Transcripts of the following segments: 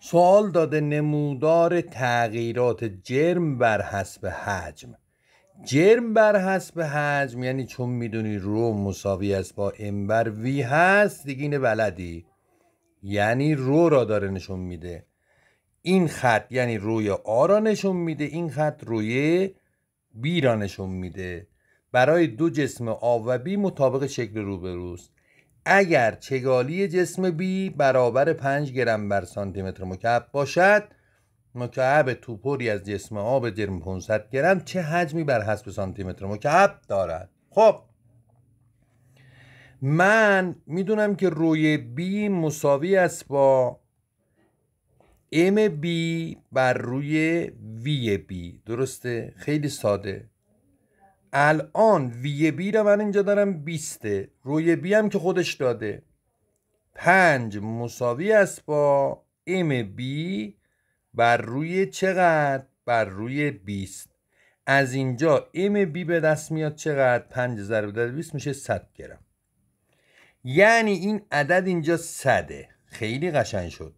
سوال داده نمودار تغییرات جرم بر حسب حجم جرم بر حسب حجم یعنی چون میدونی رو مساوی است با ام بر وی هست دیگه اینه بلدی یعنی رو را داره نشون میده این خط یعنی روی آ را نشون میده این خط روی بی را نشون میده برای دو جسم آ و بی مطابق شکل روبروست اگر چگالی جسم بی برابر 5 گرم بر سانتی متر مکعب باشد مکعب توپوری از جسم آب جرم 500 گرم چه حجمی بر حسب سانتی متر مکعب دارد خب من میدونم که روی بی مساوی است با ام بی بر روی وی بی درسته خیلی ساده الان وی بی رو من اینجا دارم 20 روی بی هم که خودش داده 5 مساوی است با ام بی بر روی چقدر بر روی 20 از اینجا ام بی به دست میاد چقدر 5 ضرب در 20 میشه 100 گرم یعنی این عدد اینجا 100 خیلی قشنگ شد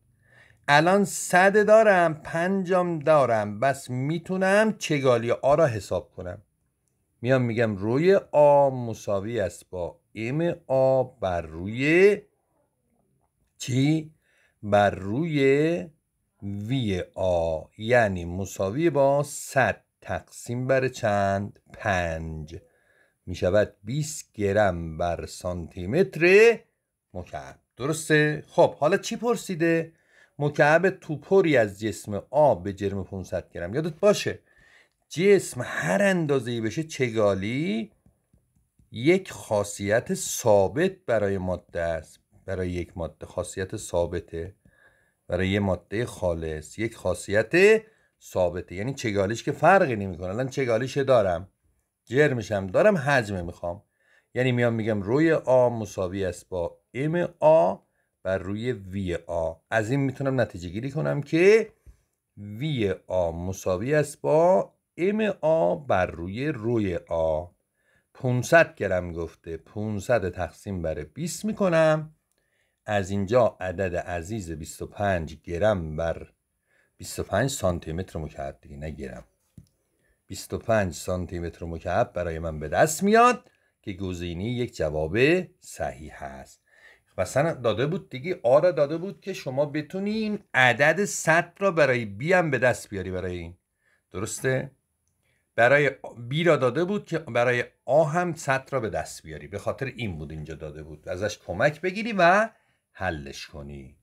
الان 100 دارم پنجم دارم بس میتونم چگالی آرا را حساب کنم میام میگم روی آ مساوی است با ام آ بر روی چی؟ بر روی وی آ یعنی مساوی با 100 تقسیم بر چند؟ 5 می شود 20 گرم بر سانتی متر مکعب درسته؟ خب حالا چی پرسیده؟ مکعب توپری از جسم آب به جرم 500 گرم یادت باشه جسم هر اندازه بشه چگالی یک خاصیت ثابت برای ماده است برای یک ماده خاصیت ثابته برای یه ماده خالص یک خاصیت ثابته یعنی چگالیش که فرقی نمیکنه الان چگالیش دارم جرمش هم دارم حجم میخوام یعنی میام میگم روی آ مساوی است با ام آ بر روی وی آ از این میتونم نتیجه گیری کنم که وی آ مساوی است با ام آ بر روی روی آ 500 گرم گفته 500 تقسیم بر 20 میکنم از اینجا عدد عزیز 25 گرم بر 25 سانتی متر مکعب دیگه نه گرم 25 سانتی متر مکعب برای من به دست میاد که گزینه یک جواب صحیح هست مثلا داده بود دیگه آرا داده بود که شما بتونین عدد 100 را برای بی هم به دست بیاری برای این درسته برای بی را داده بود که برای آ هم صد را به دست بیاری به خاطر این بود اینجا داده بود ازش کمک بگیری و حلش کنی